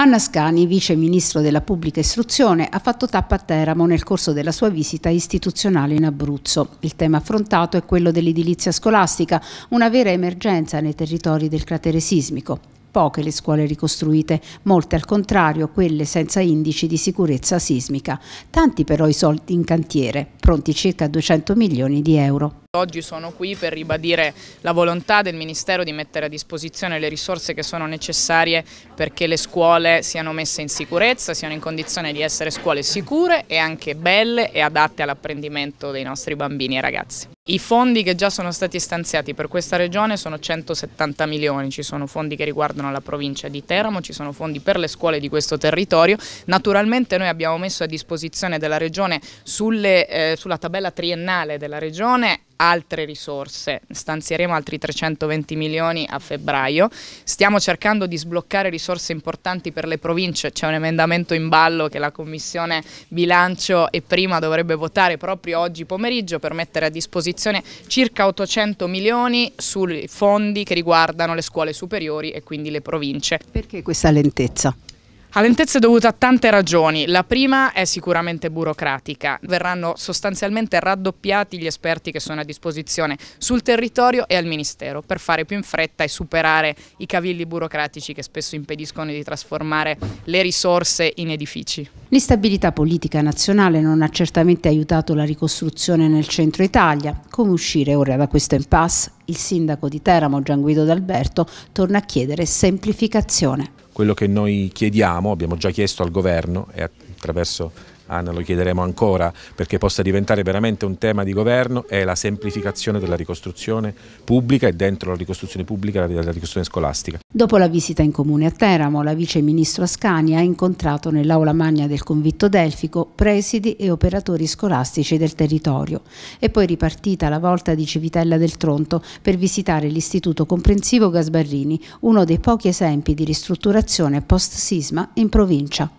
Anna Scani, vice ministro della pubblica istruzione, ha fatto tappa a Teramo nel corso della sua visita istituzionale in Abruzzo. Il tema affrontato è quello dell'edilizia scolastica, una vera emergenza nei territori del cratere sismico. Poche le scuole ricostruite, molte al contrario quelle senza indici di sicurezza sismica. Tanti però i soldi in cantiere, pronti circa 200 milioni di euro. Oggi sono qui per ribadire la volontà del Ministero di mettere a disposizione le risorse che sono necessarie perché le scuole siano messe in sicurezza, siano in condizione di essere scuole sicure e anche belle e adatte all'apprendimento dei nostri bambini e ragazzi. I fondi che già sono stati stanziati per questa regione sono 170 milioni, ci sono fondi che riguardano la provincia di Teramo, ci sono fondi per le scuole di questo territorio. Naturalmente noi abbiamo messo a disposizione della regione sulle, eh, sulla tabella triennale della regione altre risorse, stanzieremo altri 320 milioni a febbraio, stiamo cercando di sbloccare risorse importanti per le province, c'è un emendamento in ballo che la Commissione bilancio e prima dovrebbe votare proprio oggi pomeriggio per mettere a disposizione circa 800 milioni sui fondi che riguardano le scuole superiori e quindi le province. Perché questa lentezza? Ha lentezza è dovuta a tante ragioni. La prima è sicuramente burocratica. Verranno sostanzialmente raddoppiati gli esperti che sono a disposizione sul territorio e al Ministero per fare più in fretta e superare i cavilli burocratici che spesso impediscono di trasformare le risorse in edifici. L'instabilità politica nazionale non ha certamente aiutato la ricostruzione nel centro Italia. Come uscire ora da questo impasse? Il sindaco di Teramo, Gian Guido D'Alberto, torna a chiedere semplificazione. Quello che noi chiediamo, abbiamo già chiesto al governo e attraverso Anna lo chiederemo ancora perché possa diventare veramente un tema di governo, è la semplificazione della ricostruzione pubblica e dentro la ricostruzione pubblica la, la ricostruzione scolastica. Dopo la visita in comune a Teramo, la vice ministro Ascani ha incontrato nell'aula magna del convitto delfico presidi e operatori scolastici del territorio. E poi ripartita la volta di Civitella del Tronto per visitare l'istituto comprensivo Gasbarrini, uno dei pochi esempi di ristrutturazione post-sisma in provincia.